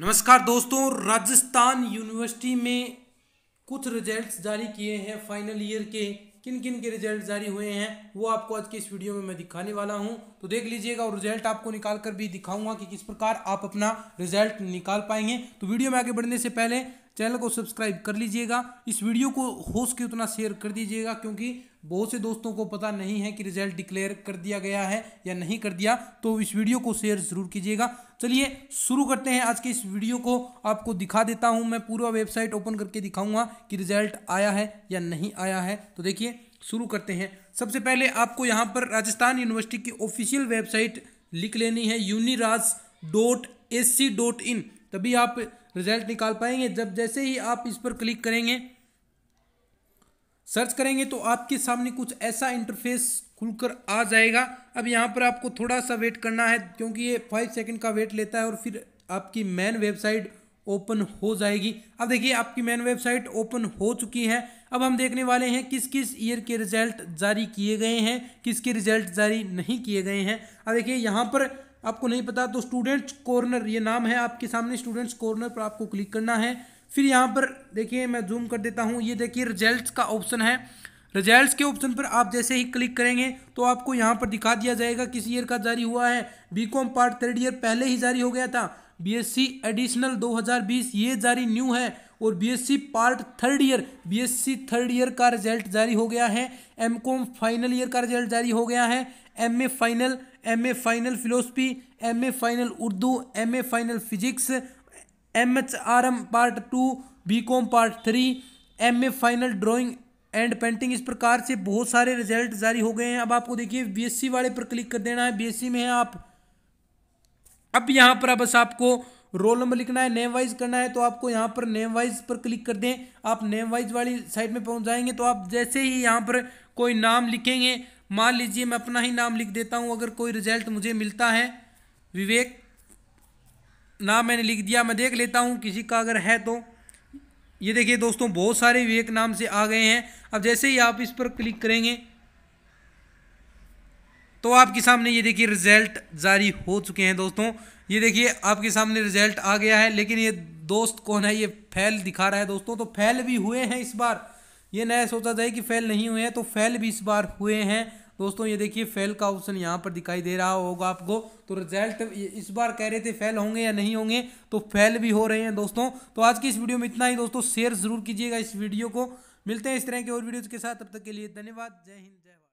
नमस्कार दोस्तों राजस्थान यूनिवर्सिटी में कुछ रिजल्ट्स जारी किए हैं फाइनल ईयर के किन किन के रिजल्ट जारी हुए हैं वो आपको आज के इस वीडियो में मैं दिखाने वाला हूं तो देख लीजिएगा और रिजल्ट आपको निकाल कर भी दिखाऊंगा कि किस प्रकार आप अपना रिजल्ट निकाल पाएंगे तो वीडियो में आगे बढ़ने से पहले चैनल को सब्सक्राइब कर लीजिएगा इस वीडियो को होश के उतना शेयर कर दीजिएगा क्योंकि बहुत से दोस्तों को पता नहीं है कि रिजल्ट डिक्लेयर कर दिया गया है या नहीं कर दिया तो इस वीडियो को शेयर ज़रूर कीजिएगा चलिए शुरू करते हैं आज के इस वीडियो को आपको दिखा देता हूं मैं पूरा वेबसाइट ओपन करके दिखाऊंगा कि रिजल्ट आया है या नहीं आया है तो देखिए शुरू करते हैं सबसे पहले आपको यहाँ पर राजस्थान यूनिवर्सिटी की ऑफिशियल वेबसाइट लिख लेनी है Uniraj dot S C dot in तभी आप रिजल्ट निकाल पाएंगे जब जैसे ही आप इस पर क्लिक करेंगे सर्च करेंगे तो आपके सामने कुछ ऐसा इंटरफेस खुलकर आ जाएगा अब यहाँ पर आपको थोड़ा सा वेट करना है क्योंकि ये फाइव सेकंड का वेट लेता है और फिर आपकी मेन वेबसाइट ओपन हो जाएगी अब देखिए आपकी मेन वेबसाइट ओपन हो चुकी है अब हम देखने वाले हैं किस किस ईयर के रिजल्ट जारी किए गए हैं किसके रिजल्ट जारी नहीं किए गए हैं अब देखिए यहाँ पर आपको नहीं पता तो स्टूडेंट्स कॉर्नर ये नाम है आपके सामने स्टूडेंट्स कॉर्नर पर आपको क्लिक करना है फिर यहाँ पर देखिए मैं जूम कर देता हूँ ये देखिए रिजल्ट्स का ऑप्शन है रिजल्ट्स के ऑप्शन पर आप जैसे ही क्लिक करेंगे तो आपको यहाँ पर दिखा दिया जाएगा किस ईयर का जारी हुआ है बी पार्ट थर्ड ईयर पहले ही जारी हो गया था बी एडिशनल दो ये जारी न्यू है और BSc part third year BSc third year का रिजल्ट जारी हो गया है एमकॉम फाइनल ईयर का रिजल्ट जारी हो गया है MA final MA final philosophy MA final Urdu MA final physics M H R M part two B com part three M A final drawing and painting इस प्रकार से बहुत सारे रिजल्ट जारी हो गए हैं अब आपको देखिए सी वाले पर क्लिक कर देना है सी में है आप अब यहाँ पर बस आपको रोल नंबर लिखना है नेम वाइज करना है तो आपको यहाँ पर नेम वाइज पर क्लिक कर दें आप नेम वाइज वाली साइड में पहुँच जाएंगे तो आप जैसे ही यहाँ पर कोई नाम लिखेंगे मान लीजिए मैं अपना ही नाम लिख देता हूँ अगर कोई रिजल्ट मुझे मिलता है विवेक नाम मैंने लिख दिया मैं देख लेता हूँ किसी का अगर है तो ये देखिए दोस्तों बहुत सारे विवेक नाम से आ गए हैं अब जैसे ही आप इस पर क्लिक करेंगे तो आपके सामने ये देखिए रिजल्ट जारी हो चुके हैं दोस्तों ये देखिए आपके सामने रिजल्ट आ गया है लेकिन ये दोस्त कौन है ये फेल दिखा रहा है दोस्तों तो फेल भी हुए हैं इस बार ये नया सोचा जाए कि फेल नहीं हुए हैं तो फेल भी इस बार हुए हैं दोस्तों ये देखिए फेल का ऑप्शन यहाँ पर दिखाई दे रहा होगा आपको तो रिजल्ट इस बार कह रहे थे फेल होंगे या नहीं होंगे तो फेल भी हो रहे हैं दोस्तों तो आज की इस वीडियो में इतना ही दोस्तों शेयर जरूर कीजिएगा इस वीडियो को मिलते हैं इस तरह के और वीडियोज़ के साथ तब तक के लिए धन्यवाद जय हिंद जय भारत